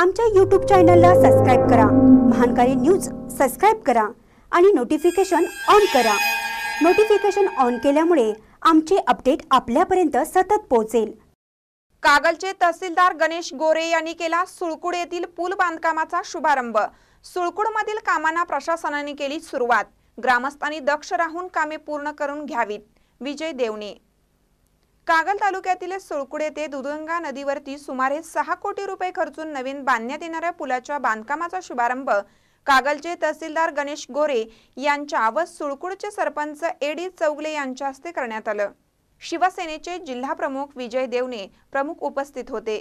आमच्या यूट्यूब चॅनलला सबस्क्राईब करा महानकारी न्यूज सबस्क्राईब करा आणि नोटिफिकेशन ऑन करा नोटिफिकेशन ऑन केल्यामुळे आमचे अपडेट आपल्यापर्यंत सतत पोहोचेल कागलचे तहसीलदार गणेश गोरे यांनी केला सुळकुड येथील पूल बांधकामाचा शुभारंभ सुळकुडमधील कामांना प्रशासनाने केली सुरुवात ग्रामस्थांनी दक्ष राहून कामे पूर्ण करून घ्यावीत विजय देवणे कागल तालुक्यातील सुळकुड येथे दुधगंगा नदीवरती सुमारे सहा कोटी रुपये खर्चून नवीन बांधण्यात येणाऱ्या पुलाच्या बांधकामाचा शुभारंभ कागलचे तहसीलदार गणेश गोरे यांच्या व सुळकुडचे सरपंच एडी चौगले यांच्या हस्ते करण्यात आलं शिवसेनेचे जिल्हा प्रमुख विजय देवने प्रमुख उपस्थित होते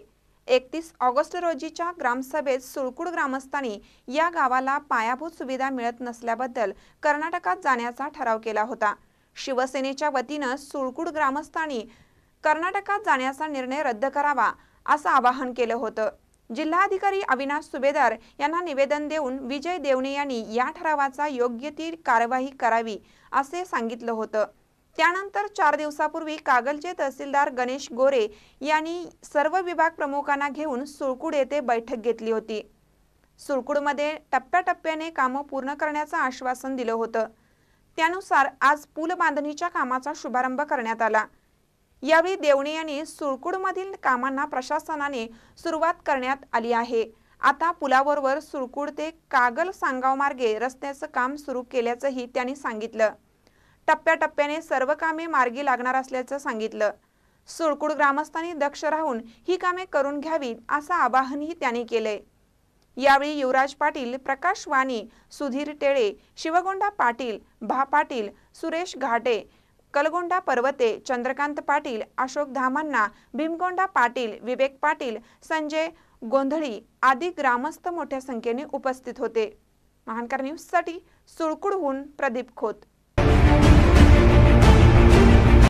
एकतीस ऑगस्ट रोजीच्या ग्रामसभेत सुळकुड ग्रामस्थांनी या गावाला पायाभूत सुविधा मिळत नसल्याबद्दल कर्नाटकात जाण्याचा ठराव केला होता शिवसेनेच्या वतीनं सुळकुड ग्रामस्थांनी कर्नाटकात जाण्याचा निर्णय रद्द करावा असं आवाहन केलं होतं जिल्हाधिकारी अविनाश सुभेदार यांना निवेदन देऊन विजय देवणे यांनी या ठरावाचा योग्य ती कारवाई करावी असे सांगितलं होतं त्यानंतर चार दिवसापूर्वी कागलचे तहसीलदार गणेश गोरे यांनी सर्व विभाग प्रमुखांना घेऊन सुळकुड येथे बैठक घेतली होती सुळकुडमध्ये टप्प्याटप्प्याने कामं पूर्ण करण्याचं आश्वासन दिलं होतं त्यानुसार आज पूल बांधणीच्या कामाचा शुभारंभ करण्यात आला यावेळी देवणे यांनी सुरकुडमधील कामांना प्रशासनाने सुरुवात करण्यात आली आहे आता पुलाबरोबर सुरकुड ते कागल सांगाव मार्गे रस्त्याचं काम सुरू केल्याचंही त्यांनी सांगितलं टप्प्याटप्प्याने सर्व कामे मार्गी लागणार असल्याचं सांगितलं सुळकुड ग्रामस्थांनी दक्ष राहून ही कामे करून घ्यावीत असं आवाहनही त्यांनी केले यावेळी युवराज पाटील प्रकाश वाणी सुधीर टेळे शिवगोंडा पाटील भा पाटील सुरेश घाटे कलगोंडा पर्वते चंद्रकांत पाटील अशोक धामांना भीमगोंडा पाटील विवेक पाटील संजय गोंधळी आदी ग्रामस्थ मोठ्या संख्येने उपस्थित होते महानकर न्यूजसाठी सुळकुडहून प्रदीप खोत